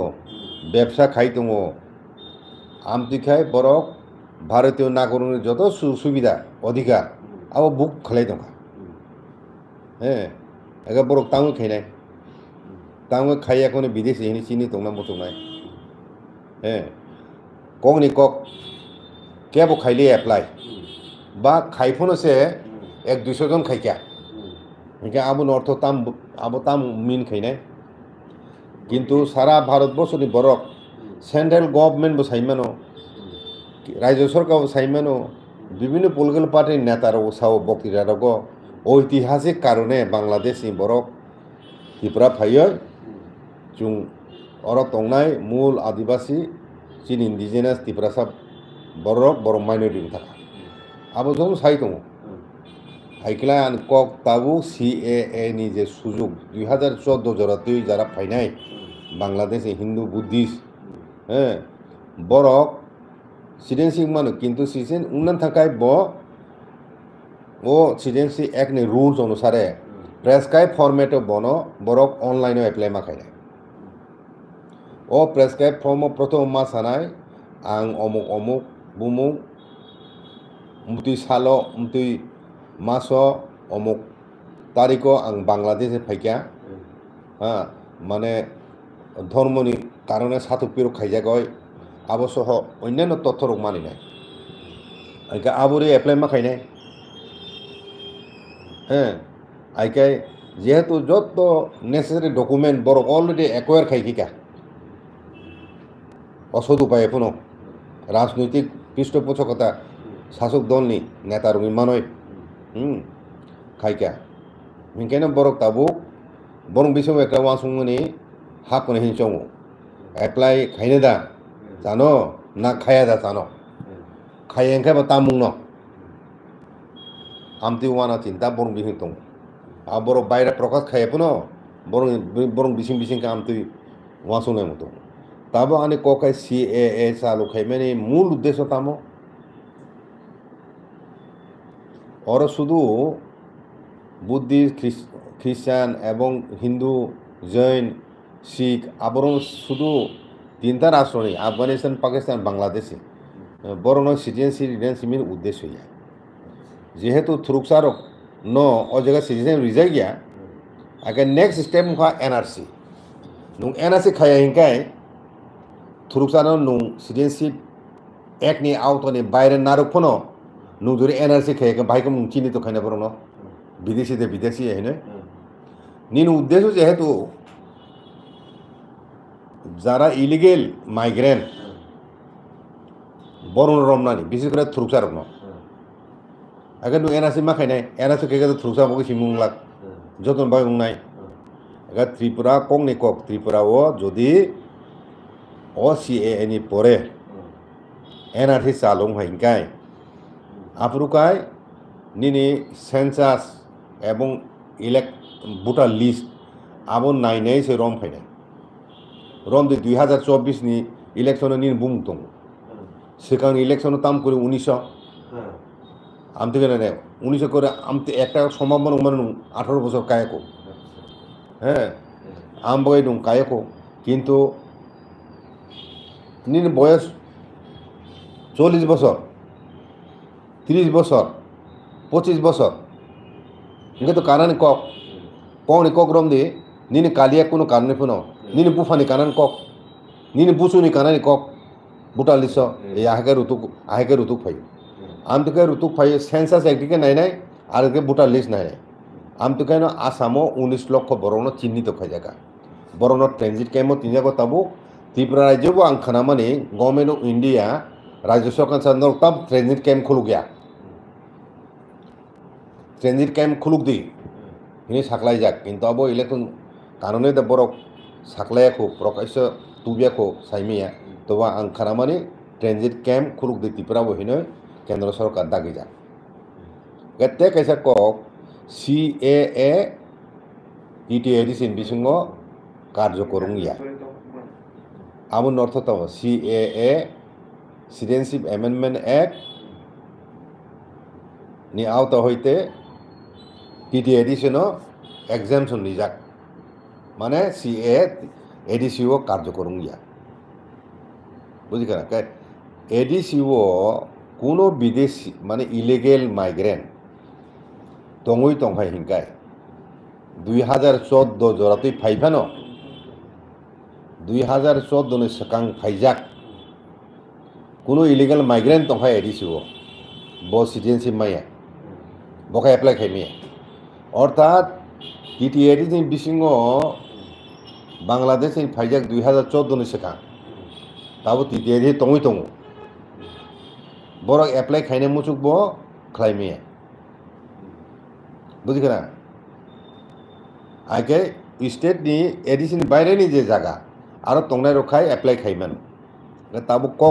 ব্যবসা খাই দङ আমতি খাই বরক ভারতীয় নাগরিক যত সুবিধা অধিকার আবার বুক খালাই দङ হ্যাঁ একা বরক তাও খাই নাই তাও খাই এখন বিদেশে হিনি চিনি দংনা মতো নাই হ্যাঁ কক নি কক কেবো খাইলে এপ্লাই বা খাইফোন আছে এক দুইশোজন খাইকা এখানে আমন অর্থ তাম আবো তাম মিন খাইনাই কিন্তু সারা ভারতবর্ষনি বরক সেন্ট্রেল গভর্নমেন্টবো সাইমানো রাজ্য সরকারও সাইমানো বিভিন্ন পলিটিক্যাল পার্টির নেতার উৎসাহ বক্তৃতারক ঐতিহাসিক কারণে বাংলাদেশনি বরক ত্রিপুরা ফাইয় চুং অর টংনাই মূল আদিবাসী চীন ইন্ডিজিনাস ত্রিপুরা সাব borok borok minority ta abo jong sai tongo হাইকলা আনকক তাবু সি এ এ নি যে সুযোগ দুই হাজার চোদ্দ জরাতেই যারা ফাইনাই বাংলাদেশে হিন্দু বুদ্ধিস্ট হ্যাঁ বরক সিডেন্সি মানুষ কিন্তু সিসেন উন্নয়ন থাকায় ব ও সিডেন্সি এক নি রুলস অনুসারে প্রেসক্রাইব ফর্মেটে বন বরক অনলাইনে এপ্লাই মাখাই নাই ও প্রেসক্রাইব ফর্ম প্রথম মা সানায় আং অমুক অমুক bumung mutui salo mutui maso omuk tariko ang বাংলাদেশে ফাইকা হ্যাঁ মানে ধর্মনি কারণে সাতুপিরও খাইজা গয় আবসহ অন্যান্য তথ্যরক মানি নাই আইকা আবরে এপ্লাই মা খাই নাই হ্যাঁ আইকাই যেহেতু যত নেসেসারি ডকুমেন্ট বড় অলরেডি একোয়ার খাই কিকা অসদ উপায়ে রাজনৈতিক পৃষ্ঠপোষকতা শাসক দল নেই নেতার মানয় হুম খাইকা হিংকাইনো বরক তাবো বরং বিসব একটা হা হাকুনে হিংসংও একলাই খাইনে দা জানো না খাইয়া দা জানো খাইয়ে বা তামুং ন আমতি ওয়ানা চিন্তা বরং বিহিং দং আর বরং বাইরে প্রকাশ খাইয়ে পুনো বরং বরং বিসিং বিসিং আমতি ওয়াসুনের মতো তাবো আনে কোকাই সি এ এ চালু খাই মানে মূল উদ্দেশ্য তামো ওরা শুধু বুদ্ধিস্ট খ্রিস্টান এবং হিন্দু জৈন শিখ আবরণ শুধু তিনটা রাষ্ট্র নেই আফগানিস্তান পাকিস্তান বাংলাদেশে বরং সিটিজেনশিপ রিডেনশিপের উদ্দেশ্য ইয়া যেহেতু থ্রুকসারক ন ও জায়গায় সিটিজেন রিজাই গিয়া আগে নেক্সট স্টেপ মুখা এনআরসি নুং এনআরসি খাইয়া হিংকায় ꯊꯨꯔꯨꯛꯆꯥꯟꯅ ꯅꯨꯡ ꯁꯤꯇꯤꯖꯟꯁꯤꯞ ꯑꯦꯛꯅꯤ ꯑꯥꯎꯠꯇꯅꯤ ꯕꯥꯏꯔꯦꯟ ꯅꯥꯔꯛꯄꯅꯣ নুদুরে এনআরসি খেয়ে ভাইকে মুখ চিনি তো খাইনে পারো বিদেশিতে বিদেশি এহিনে নিন উদ্দেশ্য যেহেতু যারা ইলিগেল মাইগ্রেন বরণ রমনানি বিশেষ করে থ্রুকসা রমন আগে নু এনআরসি মা খাইনে এনআরসি খেয়ে তো থ্রুকসা বকে সিমুং লাগ যতন ভাই উং নাই আগে ত্রিপুরা কংনি কক ত্রিপুরা ও যদি ઓસીએની પોરે એનાથી સાલુંગ હોઈંકાય આપરુકાય নিনি সেন্সাস এবং ইলেক ভোটার লিস্ট আবন নাই নেই সে রম ফাইনাই রম দি দুই হাজার চব্বিশ নি ইলেকশনে নিন বুম দং সেখানে ইলেকশনে তাম করে উনিশশো আমতে কেন নেই উনিশশো করে আমতে একটা সম্ভাবনা মানে নু আঠারো বছর কায়কো হ্যাঁ আম বই নু কায়কো কিন্তু নিন বয়স চল্লিশ বছর তিরিশ বছর পঁচিশ বছর তো কারণ কক কওনি কক রম দিয়ে নিন কালিয়া কোনো কারণে ফুন নিন বুফানি কারণ কক নিন বুসুনি কারণে কক বুটাল দিস এই আহেকে ঋতুক আহেকে ঋতুক ফাই আমি তোকে ঋতুক ফাই সেন্সাস একদিকে নাই নাই আর এদিকে বুটাল লিস্ট নাই নাই আমি তো কেন আসামও উনিশ লক্ষ বরণ চিহ্নিত খাই জায়গা বরণ ট্রানজিট ক্যাম্প তিন জায়গা তাবুক ત્રિપુરા રાજ્ય આંખનામાની ગવર્મેન્ટ ઓફ ઇન્ડિયા રાજ્ય સરકાર સંદર્ભતા ટ્રેનિંગ કેમ્પ ખોલું ગયા ট্রেনিং ক্যাম্প খুলুক দি হিনি সাকলাই যাক কিন্তু আবো ইলেকশন কারণে দা বরক সাকলাইয়া খুব প্রকাশ্য তুবিয়া খুব সাইমিয়া তবা আং খানামানি ট্রেনজিট ক্যাম্প খুলুক দি ত্রিপুরা বহিনে কেন্দ্র সরকার দাগি যাক এতে কাইসা কক সি এ এ ইটি এডিসিন বিসঙ্গ কার্যকরং ইয়া আমূল এ সিএএ সিটিজেনশিপ অ্যামেন্ডমেন্ট অ্যাক্ট নি আওত হইতে পিটি এডিশন এক্সামশন নিজাক মানে সিএ ও কার্যকর ইয়া কেন এডিসি ও কোনো বিদেশি মানে ইলিগেল মাইগ্রেন্ট দঙই দংহাই হিংকায় দুই হাজার চোদ্দ জোড়াতেই ফাইফানো দুই হাজার চোদ্দনি সকাং ফাইজাক কোনো ইলিগেল মাইগ্রেন্ট তংখাই এডিসিব ব সিটিজেনশিপ মাইয়া বখাই এপ্লাই খাইমিয়া অর্থাৎ টিটিএডি যে বিসিঙ্গ বাংলাদেশ ফাইজাক দুই হাজার চোদ্দনি সেখান তাবো টিটিএডি তঙই তঙ বরং এপ্লাই খাইনে মুসুক ব খাইমিয়া না আগে স্টেট নি এডিসিন বাইরে নি যে জায়গা আরো tongnai ro apply apply khaiman na tabu ko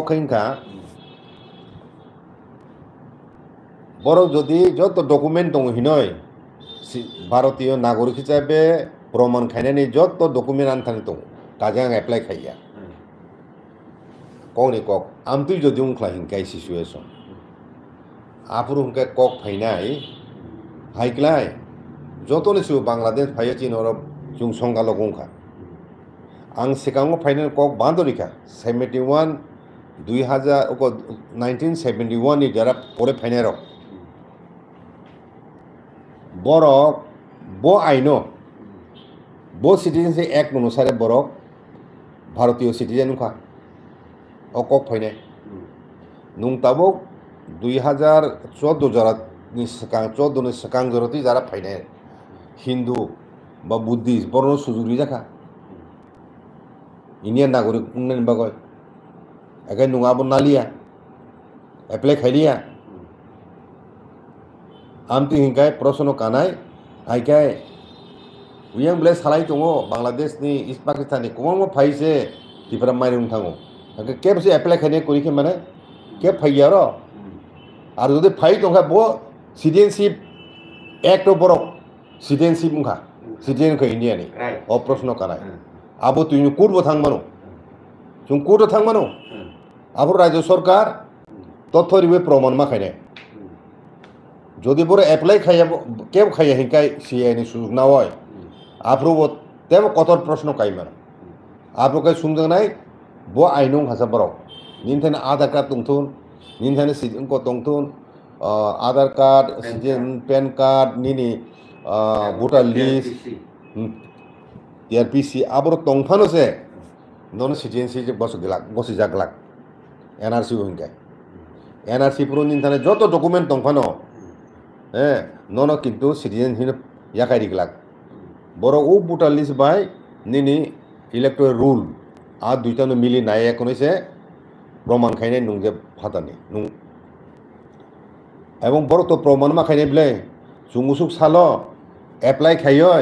বড় যদি যত ডকুমেন্ট দং হিনয় ভারতীয় নাগরিক হিসাবে প্রমাণ খাইনানি যত ডকুমেন্ট আনথানি দং কাজে আং এপ্লাই খাইয়া কনে কক আমি যদি উংখলা হিংকাই সিচুয়েশন আপুর হুঙ্কা কক ফাইনাই হাইকলাই যতনে বাংলাদেশ ফাইয়া চিনর ওরব জুং সংখ্যালঘু উংখা আং চিকাঙো ফাইনেল কক বান্দরিকা সেভেন্টি ওয়ান দুই হাজার ও নাইনটিন সেভেন্টি ওয়ান যারা পরে ফাইনেল বরক ব আইন ব সিটিজেনশিপ অ্যাক্ট অনুসারে বরক ভারতীয় সিটিজেন খা ও কক ফাইনে নাবো দুই হাজার চোদ্দো জরাতনি সিকাং চোদ্দো সিকাং জরাতি যারা ফাইনে হিন্দু বা বুদ্ধিস্ট বড় इंडियन नागरिक पुण्य निभागो अगर नुआ बना लिया एप्ले खाई लिया आम तो हिंकाय प्रश्न कानाय आइकाय उम ब्ले सालाय दङ बांग्लादेश इस्ट पाकिस्तान पाकिस्ताननि गोबां फाइसे दिफोरा माइरं थाङो कैब से एप्ले खाने को मैंने कैब फाइए रो और जो फाई दंखा ब सिटिजेनशिप एक्ट' बड़ो सिटीजनशिप मुखा सिटिजेनखौ इन्डियानि अ प्रश्न कानाय আবু তুই 아무것도 이제 মানো 당만호 좀 꼬르 মানো আবু রাজ্য সরকার তথ্য রে প্রমাণ মা খাইনে যদি বড় এপ্লাই খাই কেউ খাই হিংকাই সি আইনি সুযোগ না হয় আপ্রু তেম কত প্রশ্ন কাই মানো কাইমার কে সুন্দর নাই ব আইন হাসাব বরং নিনথানে আধার কার্ড দংথুন নিনথানে সিজন ক দংথুন আধার কার্ড সিজন প্যান কার্ড নিনি ভোটার লিস্ট টিআরপিসি আবার টংফান আছে নন সিটিএনসি বস গেলাক বসে যাক লাগ এনআরসি হিংকায় এনআরসি পুরোদিন থানে যত ডকুমেন্ট টংফানো হ্যাঁ নন কিন্তু সিটিজেনসি ইয়াকাই দিগলাক বড় ও ভোটার বাই নিনি ইলেকট্রিক রুল আর দুইটানো মিলি নাই এখন হয়েছে প্রমাণ খাইনে নুং যে ফাটানি নুং এবং বড় তো প্রমাণ মা খাইনাই বলে চুমুসুক সালো এপ্লাই খাইয়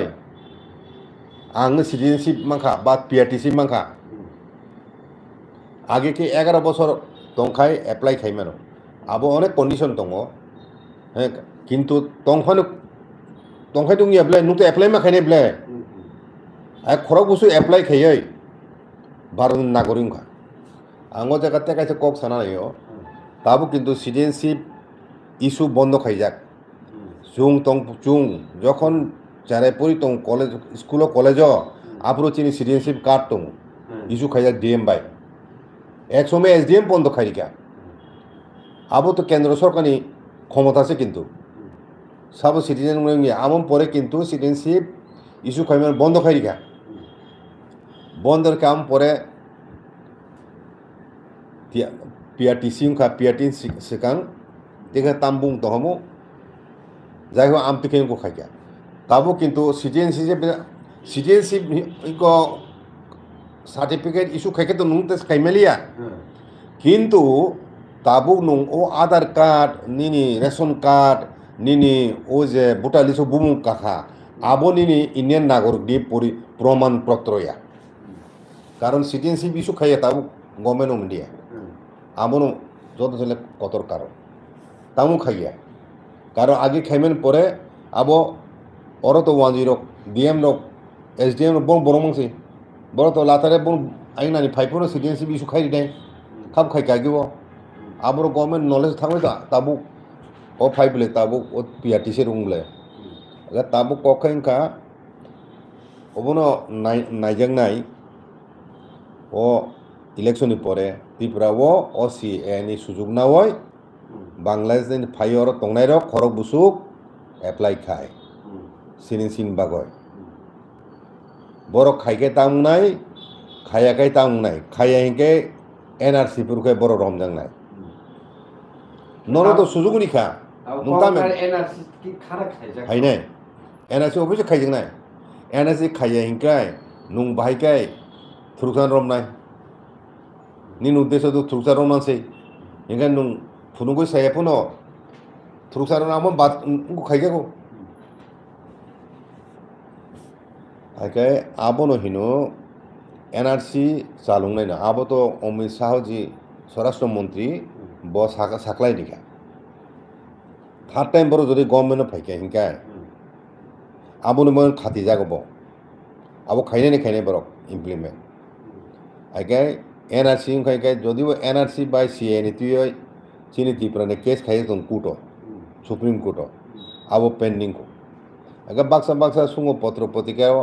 আং সিটিজেনশিপ মাখা বা পিআরটিসি মাখা আগে কি এগারো বছর তংখায় এপ্লাই মানো আবো অনেক কন্ডিশন দङ হ্যাঁ কিন্তু তংখানো তংখাই তুমি এপ্লাই নুতো এপ্লাই মা খাইনে এপ্লাই আর খরক বস্তু এপ্লাই খাই ভারত নাগরিক খা আঙ্গ জায়গাতে কাছে কক সানা নাই তাবো কিন্তু সিটিজেনশিপ ইস্যু বন্ধ খাই যাক চুং তং চুং যখন જ્યારે পড়ি তো কলেজ স্কুল কলেজ કોલેજો চিনি সিটিজেনশিপ কার্ড তো હું ઈશું ખાઈ ડીએમ ભાઈ এক সময় এস ডিএম বন্ধ খাইরিকা আবু তো কেন্দ্র সরকারি ক্ষমতা আছে কিন্তু সব সিটিজেন আমন পরে কিন্তু সিটিজেনশিপ ইস্যু খাইমেন বন্ধ খাইরিকা বন্ধের কাম পরে পিয়াটি সিং খা পিআরটি সেখান দেখে তাম্বুং তহমু যাই হোক আমি খাইকা তাবো কিন্তু সিটিজেনশিপ সিটিজেনশিপ সার্টিফিকেট ইস্যু খাইকে তো নুন খাইমেলিয়া হ্যাঁ। কিন্তু তাবু নু ও আধার কার্ড নি রেশন কার্ড নি ও যে ভোটার লিস্ট বুমু কাকা আবো নি ইন্ডিয়ান নাগরিক দিয়ে পরি প্রমাণপত্র ইয়া কারণ সিটিজেনশিপ ইস্যু খাইয়ে তাবু গভর্নমেন্ট অফ ইন্ডিয়া আবো নু যত ছেলে কতর কারণ তামু খাইয়া কারণ আগে খাইমেন পরে আবো oro to wanjiro dm lo sdm lo bon boromong se boro to latare bon aina ni phaipo no cdnc bi su khai dai khap khai ka gibo amro government knowledge thangwe ta tabu o phai bile tabu o prtc room le aga tabu kokhain ka obono নাইজাং নাই ও election পরে ত্রিপুরা ও ও সি এনি সুযোগ না হয় বাংলাদেশ ফাইর টংনাই রক খরক বুসুক এপ্লাই খায় চিনি চিনবা কয় বড় খাইকে তাম নাই খাই খাইয়াকাই তাম নাই খাই আহিকে এন আৰ চি পুরুষ বড় রমজান নাই নন তো সুযোগ খাই নাই এন আর সি অফিসে খাইজেন নাই এন আৰ চি খাই আহিকাই নুং বাহিকাই থ্রুকসান রম নাই নি উদ্দেশ্য তো থ্রুকসান রম নাসে ইংকাই নুং ফুনুকুই সাইয়া ফুন থ্রুকসান রম আমার বাদ हायखाय आबोनो हिनो एनआरसी चालुंनायनो आबो तो अमित शाह जी স্বরাষ্ট্র মন্ত্রী ব সাকা সাকলাই নিকা থার্ড টাইম বড় যদি গভর্নমেন্ট ফাইকা হিংকায় আবুন মন খাতি যাগব আবু খাইনে নি খাইনে বরক ইমপ্লিমেন্ট আইকাই এনআরসি খাইকাই যদিও এনআরসি বাই সিএ নীতি চিনি ত্রিপুরানে কেস খাই তুম কুটো সুপ্রিম কোর্ট আবু পেন্ডিং আগে বাক্সা বাক্সা সুঙ্গ পত্র পত্রিকায়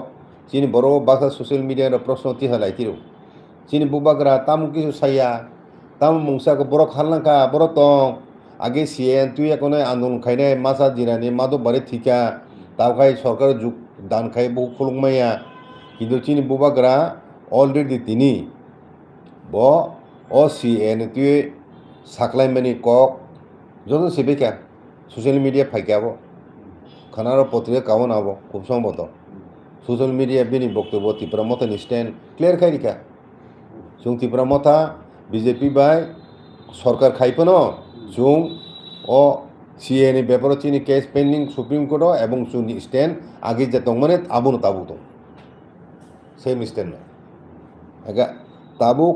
chini boro baksa social media ra prosno ti halai tiru chini bubak ra tam kisu saya tam mungsa ko boro khalna ka boro to age sien tu ya kono andon khaine masa jirani mado bare thika taw khai sarkar juk দান খাই বহু খুলুং মাইয়া কিন্তু চিনি বুবাগরা already তিনি ব অ C N তুই সাকলাই মানে কক যত সেবেকা সোশ্যাল মিডিয়া ফাইকাব খানার পত্রিকা কামন হব খুব সম্ভবত সোশ্যাল মিডিয়া bini বক্তব্য bo ti pramota ni stand clear khai rika chung BJP বাই সরকার খাইপ ন চুং ও সিএনি বেপর চিনি কেস পেন্ডিং সুপ্রিম কোর্ট এবং চুন স্ট্যান্ড আগে যে তং মানে আবু না তাবু তো সেম স্ট্যান্ড না একা তাবু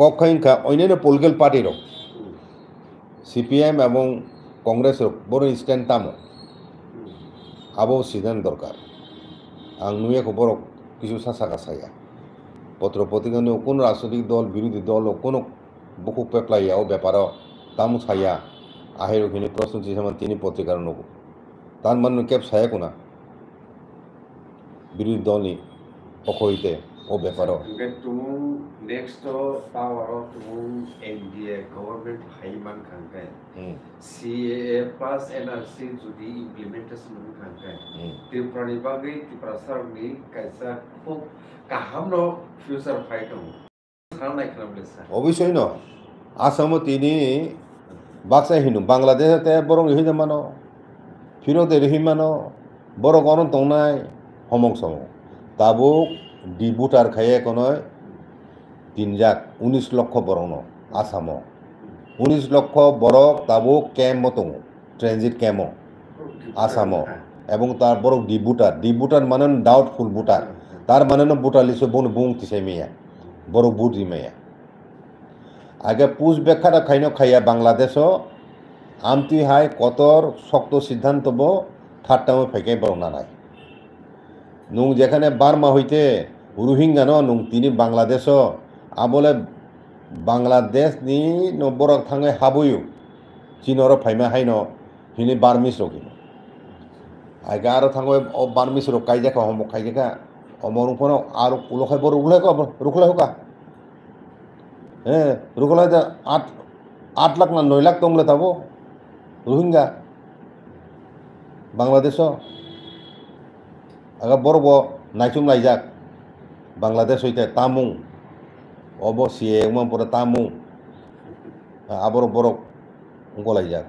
কক্ষাইঙ্কা অন্যান্য পলিটিক্যাল পার্টির সিপিএম এবং কংগ্রেস বড় স্ট্যান্ড তাম আবু সিদ্ধান্ত দরকার आं नुयाखौ बर' কিছু সাসা কাসাইয়া পত্র পত্রিকানো কোনো রাজনৈতিক দল বিরোধী দল কোনো বুকু পেপলাইয়াও ব্যাপার তামু ছাইয়া আহের ওখানে প্রশ্ন চেয়েছিলাম তিনি পত্রিকার নব তার মানে ক্যাব সায়াকো না বিরোধী নি অখইতে ও ব্যাপার Next door, power of rules and the government Haiman Kankai. Mm. CAA plus NRC to the implementation of Kankai. Tipani Bagi, Tiprasar Ni, Kaisa, Kahamno, future fight on. অবশ্যই ন আসাম তিনি বাক্সা হিনু বাংলাদেশ বরং হিদে মানো ফিরতে রেহি মানো বড় গরম তংনাই সমক সমক তাবুক ডিবুট আর খাইয়ে কনয় তিন যাক উনিশ লক্ষ বরণ আসাম উনিশ লক্ষ বড় তাবো ক্যাম্প মতো ট্রেনজিট ক্যাম্প আসাম এবং তার বড় ডি ভুটার ডি ভুটার মানে ডাউটফুল বুটার তার মানে ভুটার লিসে বোন বুং তিসাই মেয়া বড় বুট মেয়া আগে পুষ ব্যাখ্যাটা খাইন খাইয়া বাংলাদেশও আমতি হাই কতর শক্ত সিদ্ধান্ত বো ঠাট্টামো ফেঁকে বড় নাই নুং যেখানে বার্মা হইতে রোহিঙ্গানো নুং তিনি বাংলাদেশও आबोले बांग्लादेश नि नबर थांगै हाबुयु चिनर फाइमा हाइनो हिनि बारमिस रोगि आइगा आरो थांगै ओ बारमिस रो काय जाखा हम काय जाखा अमरु पुनो आरो कुलखै बर उलै का रुखले होका ए रुखले जा आठ आठ लाख ना नय लाख दंले थाबो रोहिंगा बांग्लादेश आगा बरबो नायचुम नायजाक बांग्लादेश हइते तामुङ Obo si emang pura tamu. Ah, Abor er borok ngolai jar.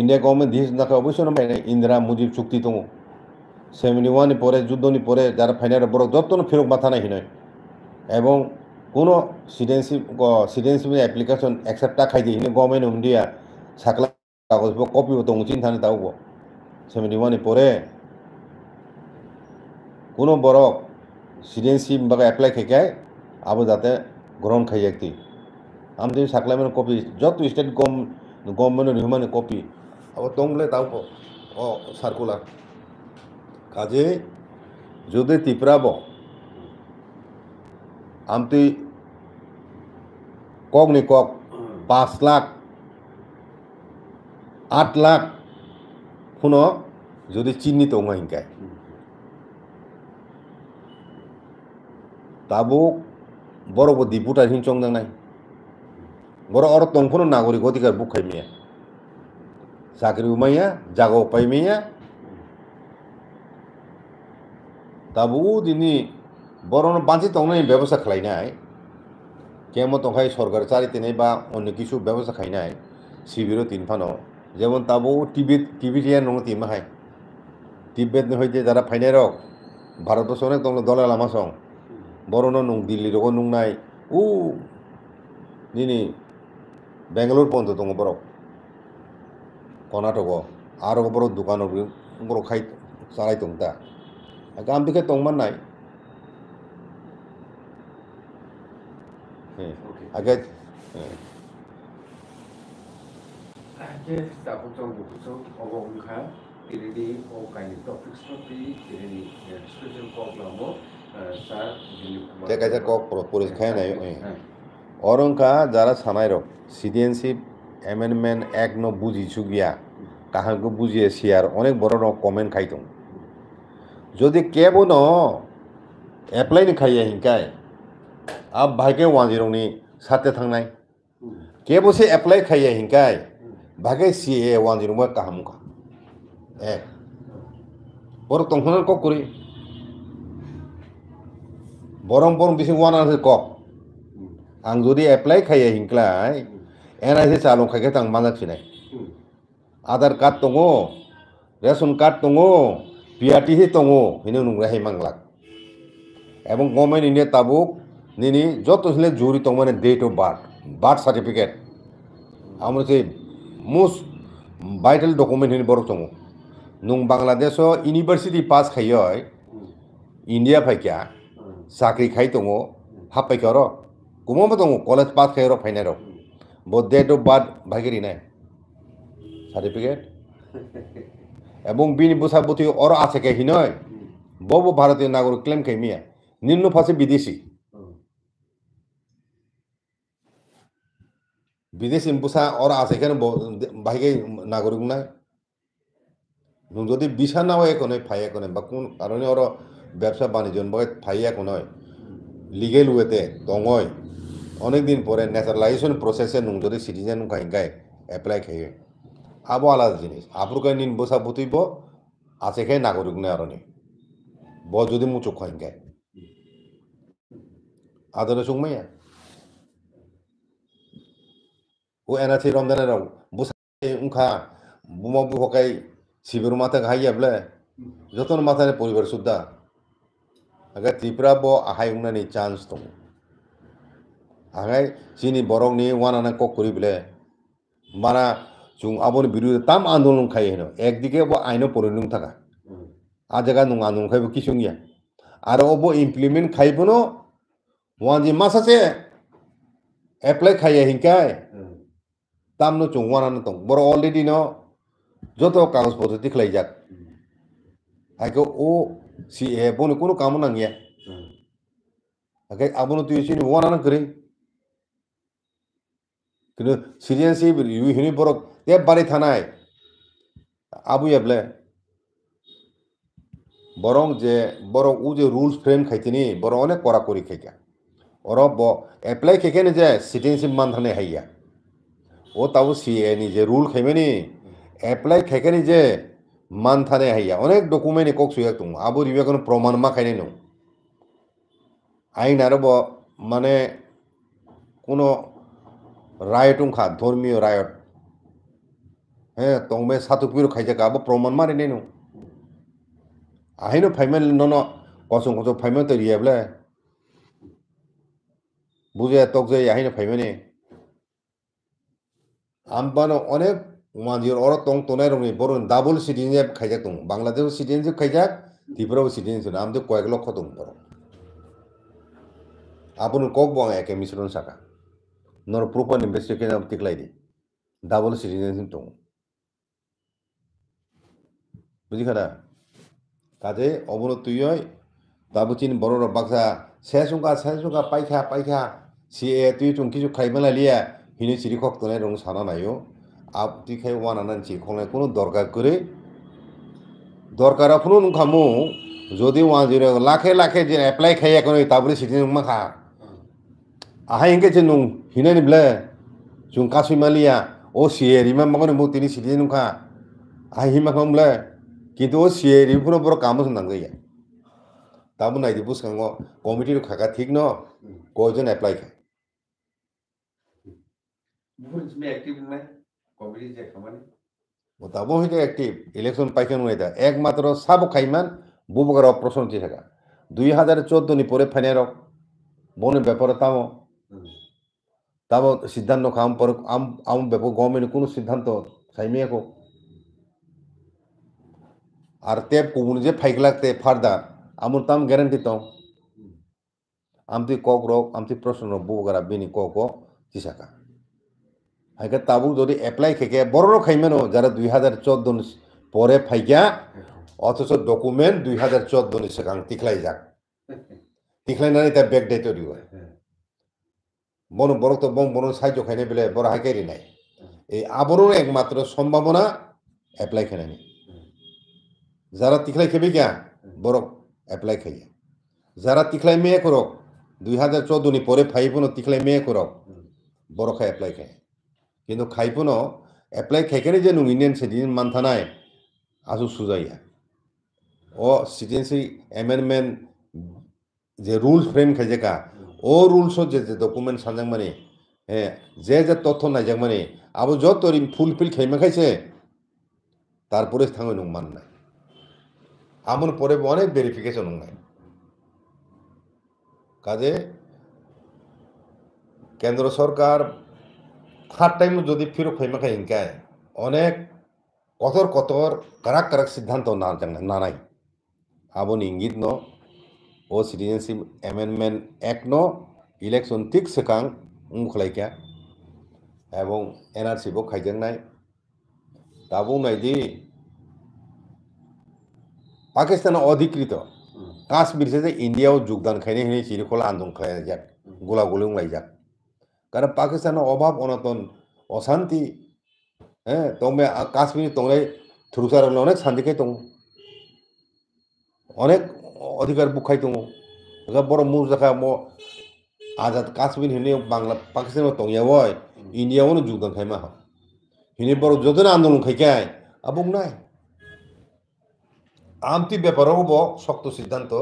India government দিয়েছে তাকে অবশ্যই না ইন্দিরা মুজিব চুক্তি তো সেভেন্টি ওয়ান পরে যুদ্ধ নি পরে যারা ফাইনালে বড় যত ফেরত মাথা নাই নয় এবং কোনো সিডেন্সি সিডেন্সি অ্যাপ্লিকেশন একসেপ্টা খাই দিয়ে গভর্নমেন্ট অফ ইন্ডিয়া সাকলা কাগজ কপি হতো উচিন থানে তাও সেভেন্টি ওয়ান পরে কোনো বড় সিডেন্সি বাকে অ্যাপ্লাই খেকায় आबोजाते गरम खाई एकती आमचे साकलामेन कॉपी जत स्टेट गम गवर्नमेंट ह्युमन कॉपी अब तंगले ताव সার্কুলার কাজে যদি তিপরাব আমতি কক নি কক পাঁচ লাখ আট লাখ কোন যদি চিহ্নিত হিংকায় তাবুক বড় বুদ্ধি বুটার হিংচং দাং নাই বড় অর নং কোনো নাগরিক অধিকার বুক খাই মেয়া চাকরি উমাইয়া জাগো পাই মেয়া তাবু দিনি বড় বাঁচি তংনাই ব্যবসা নাই কেমন তংখাই সরকার চারি তিনে বা অন্য কিছু ব্যবসা নাই শিবির তিনফানো যেমন তাবু টিভি টিভি টিয়া নং তিন মাহাই তিব্বেত হইতে যারা ফাইনাই রক ভারতবর্ষ অনেক তংলো দলের লামা সঙ্গ বর'नो नुं दिल्ली रगो नुंनाय उ दिनै बेंगालर पन्थ दङ बर' कर्नाटक आरो बर' दुकानाव बर' खाय চালাই দং दा গান দিকে দংমান নাই আগে Yes, tak potong buku so awak muka ini ni orang kain topik topik ini ni special problem দেখা আচ্ছা, কক পরীক্ষায় নেয় হ্যাঁ। অরঙ্কা যারা সানাইর সিডিএনসি অ্যামেন্ডমেন্ট এক ন বুঝিছু গিয়া কাহাকে বুঝিয়ে সিয়ার অনেক বড় কমেন্ট খাইতম যদি কেবো ন এপ্লাই খাই খাইয়া হিংকায় ভাইকে ওয়াজিরংনি সাথে থাংনাই কেবো সে এপ্লাই খাই হিংকায় ভাগে সি এ ওয়াজিরংবা কাহামুখা এক বড় তখন কক করি বরং বরং বেশি বিসি ওয়ানাসে কক আং যদি এপ্লাই খাইয়া হিংক্লাই এনআইসি চালু খাইকে তাং নাই আধার কার্ড দো রেশন কার্ড দো দङ বিআরটিসি দো হিনে নুংরা হে মাংলাক এবং গভর্নমেন্ট ইন্ডিয়া তাবুক নি যত ছিলে জরুরি তো মানে date of birth birth certificate আমার সেই মোস্ট ভাইটাল ডকুমেন্ট হিনে বড় দো নুং বাংলাদেশ ইউনিভার্সিটি পাস খাই ইন্ডিয়া ফাইকা साकरी खाई दङ हाब्बाय खार' गुमाबो दङ कलेज पास खायर' फाइनालाव ब डेट अफ बार्थ भागिरि नाय সার্টিফিকেট এবং বিন বুসাবতি অর আছে কে হিনয় বব ভারতীয় নাগরিক ক্লেম কে মিয়া নিম্ন ফাঁসে বিদেশি বিদেশি বুসা অর আছে কেন ভাগে নাগরিক নাই যদি বিশা নাও এখন ফাই এখন বা কোন কারণে ওর ব্যবসা বাণিজ্য ফাইয়া নয় লিগেল ওয়েতে দঙয় দিন পরে ন্যাচারালাইজেশন প্রসেসে নুন যদি সিটিজেন কাইঙ্কায় অ্যাপ্লাই খেয়ে আবো আলাদা জিনিস আপুরকাই নিন বসা বুতিব আছে খেয়ে নাগরিক নয় আরণে ব যদি চোখ খাইঙ্কায় আদরে সুকমাইয়া ও এনাথি রমজানের বসা উখা বুমা বুকাই শিবির মাথা ঘাইয়া বলে যতন মাথায় পরিবার সুদ্ধা aga tripura bo ahai ungnani chance tongo ahai chini borokni wanana kuri bile mana chung aboni biru tam আন্দোলন khai hino ekdike bo aino porinung thaka a jaga nung andolon khaibo kisungya আর অব implement খাইব ন one যে মাস আছে apply খাইয়া হিংকায় তাম ন চুং ওয়ান আনো তং বড় অলরেডি ন যত কাগজপত্র দিখলাই যাক Aku o si e bono kuno kamu nang ya. Akai abono tu isi ni wana nang kering. Kena sirian si yu hini borok ya bari thanai. Abu ya ble. বরং যে বরং উ যে রুলস ফ্রেম খাইতিনি বরং অনেক কড়াকড়ি খাইকা ওর apply খেকে নি যে citizenship মানধানে হাইয়া ও তাও সি এ নি যে রুল খাইমেনি এপ্লাই খেকে নি যে মান থানে হাইয়া অনেক ডকুমেন্ট একক সুয়াক তুম আবু রিবে কোনো প্রমাণ মা খাইনে নৌ আইন আরব মানে কোনো রায়টুং খা ধর্মীয় রায়ট হ্যাঁ তংবে সাতুপিরও খাইছে কা আবার প্রমাণ মারে নেই নৌ আহিনো ফাইমেল নন কসম কসম ফাইমেল তৈরি বলে বুঝে তক যে আহিনো ফাইমেনে আমপানো অনেক উমাজির অর তং তনাই রঙে বরং ডাবল সিটিজেনশিপ খাইজাক দং বাংলাদেশও সিটিজেনশিপ খাইজাক ত্রিপুরাও সিটিজেনশিপ আমাদের কয়েক লক্ষ দং বরং আপন কক বং একে মিশ্রণ শাখা নর প্রপার ইনভেস্টিগেশন তিকলাই দি ডাবল সিটিজেনশিপ দং বুঝিখানা কাজে অবনত তুই দাবুচিন বড় বাক্সা শেষ উঙ্কা শেষ উঙ্কা পাইখা পাইখা সি এ তুই চুং কিছু খাইবেলা লিয়া হিনে সিরিখক তনাই রং সানা নাইও 앞뒤에 ওয়ানানান চি খোলে কোনো দরকার করে দরকার আপনুন খামু যদি ওয়ান জিরো লাখে লাখে যে এপ্লাই খাই এখন ওই তাবলি সিটিজেন মাখা আহা ইংকে যে নুং হিনানি বলে চুং কাসুমালিয়া ও সিয়ে রিমা মাগনে মু তিনি সিটিজেন খা আহা হিমা খাম বলে কিন্তু ও সিয়ে রিমপুরো বড় কাম সঙ্গে ইয়া তাবু নাই দিব সাঙ্গ কমিটির খাকা ঠিক ন কয়জন এপ্লাই খায় মোতাবো হইতে একটি ইলেকশন পাইছেন এটা একমাত্র সাব খাইমান বুবগর অপ্রশ্ন থাকা দুই হাজার চোদ্দ নি পরে ফাইনের বনে ব্যাপারে তাম তাম সিদ্ধান্ত খাম পর আম ব্যাপক গভর্নমেন্ট কোনো সিদ্ধান্ত সাইমিয়া কো আর তে কুমুন যে ফাইক লাগতে ফারদার আমার তাম গ্যারান্টি তো আমি কক রক আমি প্রশ্ন বুবগরা বিনি কক চিসাকা হাইকা তাবুক যদি এপ্লাই খেকে বড় খাইমেনো যারা দুই হাজার চোদ্দ পরে ফাইকা অথচ ডকুমেন্ট দুই হাজার চোদ্দ সেখান তিখলাই যাক তিখলাই না তার বেগ দায়িত্ব দিব বন বরক তো বং বন সাহায্য খাইনে বেলে বড় হাইকারি নাই এই আবরণ একমাত্র সম্ভাবনা অ্যাপ্লাই খেলানি যারা তিখলাই খেবে কে বরক এপ্লাই খাই যারা তিখলাই মেয়ে করক দুই হাজার চোদ্দ পরে ফাইভ তিখলাই মেয়ে করক বরখা এপ্লাই খায় কিন্তু খাইপুন এপ্লাই খাইকানি যে ইন্ডিয়ান সিটিজেন মানথানায় আজু সুজাইয়া ও সিটিজেনশিপ অ্যামেন্ডমেন্ট যে রুলস ফ্রেম খাইজেকা ও রুলস যে যে ডকুমেন্ট সানজাক মানে হ্যাঁ যে যে তথ্য নাইজাক মানে আবু যত তোর ফুলফিল খাইমা খাইছে তারপরে থাঙ্গ নুমান নাই আমার পরে অনেক ভেরিফিকেশন নাই কাজে কেন্দ্র সরকার খারাপ টাইম যদি ফিরো খৈমাখা ইনকায় অনেক কতর কতর কারাক কারাক সিদ্ধান্ত না না নাই আবন ইঙ্গিত ন ও সিটিজেনশিপ অ্যামেন্ডমেন্ট এক ন ইলেকশন ঠিক সেখান মুখলাইকা এবং এনআরসি বো খাইজেন নাই তাবো নাই দি পাকিস্তান অধিকৃত কাশ্মীর সে ইন্ডিয়াও যোগদান খাইনি সিরিখলা আন্দোলন খাই যাক গোলাগুলি উংলাই যাক কারণ পাকিস্তানের অভাব অনাতন অশান্তি হ্যাঁ তোমে কাশ্মীর তোমরাই থ্রুসার হলে অনেক শান্তি খাই তঙ্গ অনেক অধিকার বুক খাই তঙ্গ বড় মুখ দেখা ম আজাদ কাশ্মীর হিনে বাংলা পাকিস্তান তঙ্গিয়া বয় ইন্ডিয়াও যুগদান খাই মা হিনে বড় যত আন্দোলন খাই খাই আবুক নাই আমতি ব্যাপারও হব শক্ত সিদ্ধান্ত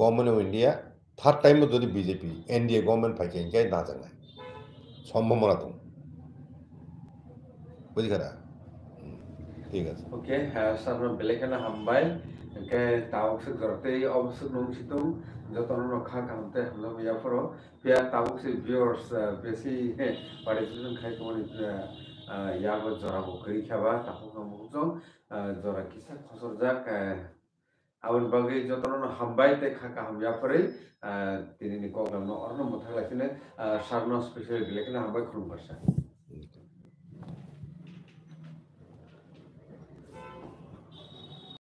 গভর্নমেন্ট অফ ইন্ডিয়া থার্ড টাইমও যদি বিজেপি এনডিএ গভর্নমেন্ট ফাইকে না জানায় সম্ভাবনা তো বুঝলি ঠিক আছে ওকে হ্যাঁ সামনে বেলেখানা হাম্বাই কে তাবুকসে গরতে অবশ্য নৌসিত যতন রক্ষা কামতে হলো মিয়াফর পিয়া তাবুকসে ভিউয়ার্স বেশি পার্টিসিপেশন খাই তোমার ইয়ার জরা বকরি খাবা তাহলে মুখ জরা কিসা খসর যাক 아운박의 저더는 한바이테 카카 함야퍼레 তিনি নিকো অন্য লাগে সারনা স্পেশাল গিলেখিনে হামবাই খুলুম বাসা